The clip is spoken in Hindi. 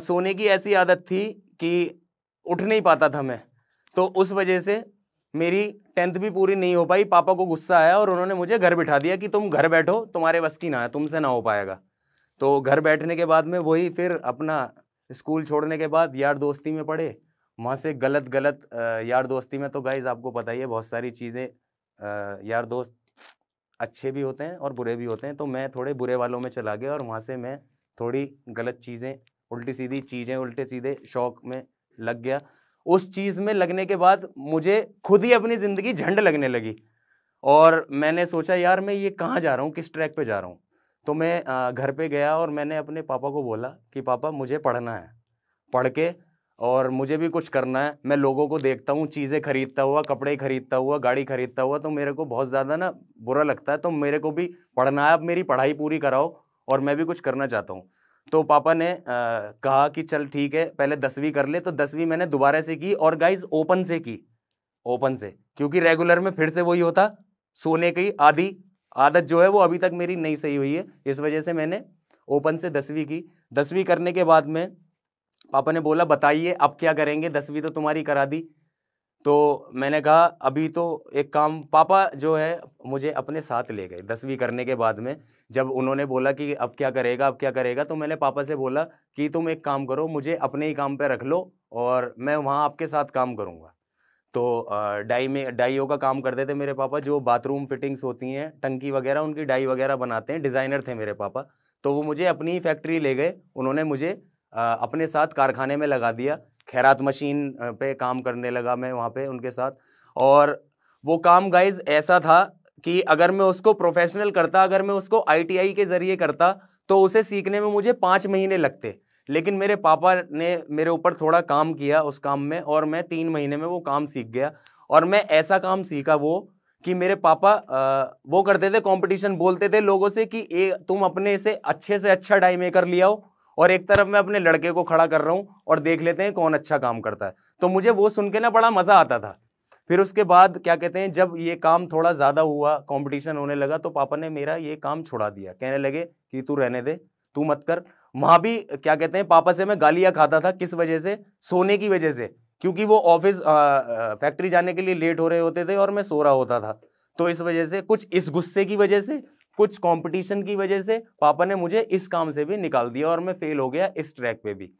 सोने की ऐसी आदत थी कि उठ नहीं पाता था मैं तो उस वजह से मेरी टेंथ भी पूरी नहीं हो पाई पापा को गुस्सा आया और उन्होंने मुझे घर बिठा दिया कि तुम घर बैठो तुम्हारे बस की ना है तुमसे ना हो पाएगा तो घर बैठने के बाद में वही फिर अपना स्कूल छोड़ने के बाद यार दोस्ती में पढ़े वहाँ से गलत गलत यार दोस्ती में तो गाइज आपको पता ही है बहुत सारी चीज़ें यार दोस्त अच्छे भी होते हैं और बुरे भी होते हैं तो मैं थोड़े बुरे वालों में चला गया और वहाँ से मैं थोड़ी गलत चीज़ें उल्टी सीधी चीज़ें उल्टे सीधे शौक में लग गया उस चीज़ में लगने के बाद मुझे खुद ही अपनी ज़िंदगी झंड लगने लगी और मैंने सोचा यार मैं ये कहाँ जा रहा हूँ किस ट्रैक पे जा रहा हूँ तो मैं घर पे गया और मैंने अपने पापा को बोला कि पापा मुझे पढ़ना है पढ़ के और मुझे भी कुछ करना है मैं लोगों को देखता हूँ चीज़ें खरीदता हुआ कपड़े खरीदता हुआ गाड़ी खरीदता हुआ तो मेरे को बहुत ज़्यादा ना बुरा लगता है तो मेरे को भी पढ़ना है अब मेरी पढ़ाई पूरी कराओ और मैं भी कुछ करना चाहता हूँ तो पापा ने आ, कहा कि चल ठीक है पहले दसवीं कर ले तो दसवीं मैंने दोबारा से की और गाइज ओपन से की ओपन से क्योंकि रेगुलर में फिर से वही होता सोने की आधी आदत जो है वो अभी तक मेरी नहीं सही हुई है इस वजह से मैंने ओपन से दसवीं की दसवीं करने के बाद में पापा ने बोला बताइए अब क्या करेंगे दसवीं तो तुम्हारी करा दी तो मैंने कहा अभी तो एक काम पापा जो है मुझे अपने साथ ले गए दसवीं करने के बाद में जब उन्होंने बोला कि अब क्या करेगा अब क्या करेगा तो मैंने पापा से बोला कि तुम एक काम करो मुझे अपने ही काम पे रख लो और मैं वहाँ आपके साथ काम करूँगा तो डाई में डाइयों का काम करते थे मेरे पापा जो बाथरूम फिटिंग्स होती हैं टंकी वगैरह उनकी डाई वगैरह बनाते हैं डिज़ाइनर थे मेरे पापा तो वो मुझे अपनी ही फैक्ट्री ले गए उन्होंने मुझे अपने साथ कारखाने में लगा दिया खैरात मशीन पे काम करने लगा मैं वहाँ पे उनके साथ और वो काम गाइज ऐसा था कि अगर मैं उसको प्रोफेशनल करता अगर मैं उसको आईटीआई के ज़रिए करता तो उसे सीखने में मुझे पाँच महीने लगते लेकिन मेरे पापा ने मेरे ऊपर थोड़ा काम किया उस काम में और मैं तीन महीने में वो काम सीख गया और मैं ऐसा काम सीखा वो कि मेरे पापा वो करते थे कंपटीशन बोलते थे लोगों से कि ए, तुम अपने से अच्छे से अच्छा डाई मेकर ले आओ और एक तरफ मैं अपने लड़के को खड़ा कर रहा हूँ और देख लेते हैं कौन अच्छा काम करता है तो मुझे वो सुन के ना बड़ा मज़ा आता था फिर उसके बाद क्या कहते हैं जब ये काम थोड़ा ज़्यादा हुआ कंपटीशन होने लगा तो पापा ने मेरा ये काम छोड़ा दिया कहने लगे कि तू रहने दे तू मत कर वहाँ भी क्या कहते हैं पापा से मैं गालियाँ खाता था किस वजह से सोने की वजह से क्योंकि वो ऑफिस फैक्ट्री जाने के लिए लेट हो रहे होते थे और मैं सो रहा होता था तो इस वजह से कुछ इस गुस्से की वजह से कुछ कंपटीशन की वजह से पापा ने मुझे इस काम से भी निकाल दिया और मैं फेल हो गया इस ट्रैक पे भी